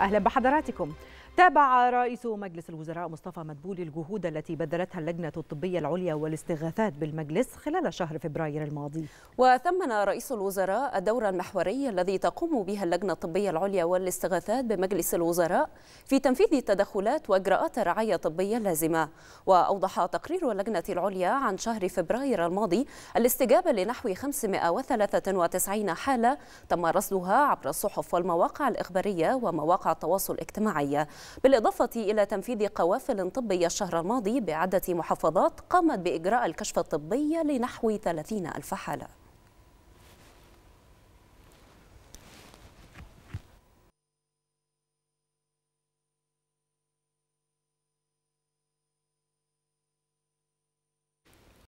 أهلا بحضراتكم تابع رئيس مجلس الوزراء مصطفى مدبولي الجهود التي بذلتها اللجنة الطبية العليا والاستغاثات بالمجلس خلال شهر فبراير الماضي وثمن رئيس الوزراء الدور المحوري الذي تقوم بها اللجنة الطبية العليا والاستغاثات بمجلس الوزراء في تنفيذ التدخلات وإجراءات الرعاية الطبية اللازمة وأوضح تقرير اللجنة العليا عن شهر فبراير الماضي الاستجابة لنحو 593 حالة تم رصدها عبر الصحف والمواقع الإخبارية ومواقع التواصل الاجتماعي بالإضافة إلى تنفيذ قوافل طبية الشهر الماضي بعدة محافظات قامت بإجراء الكشف الطبي لنحو 30 ألف حالة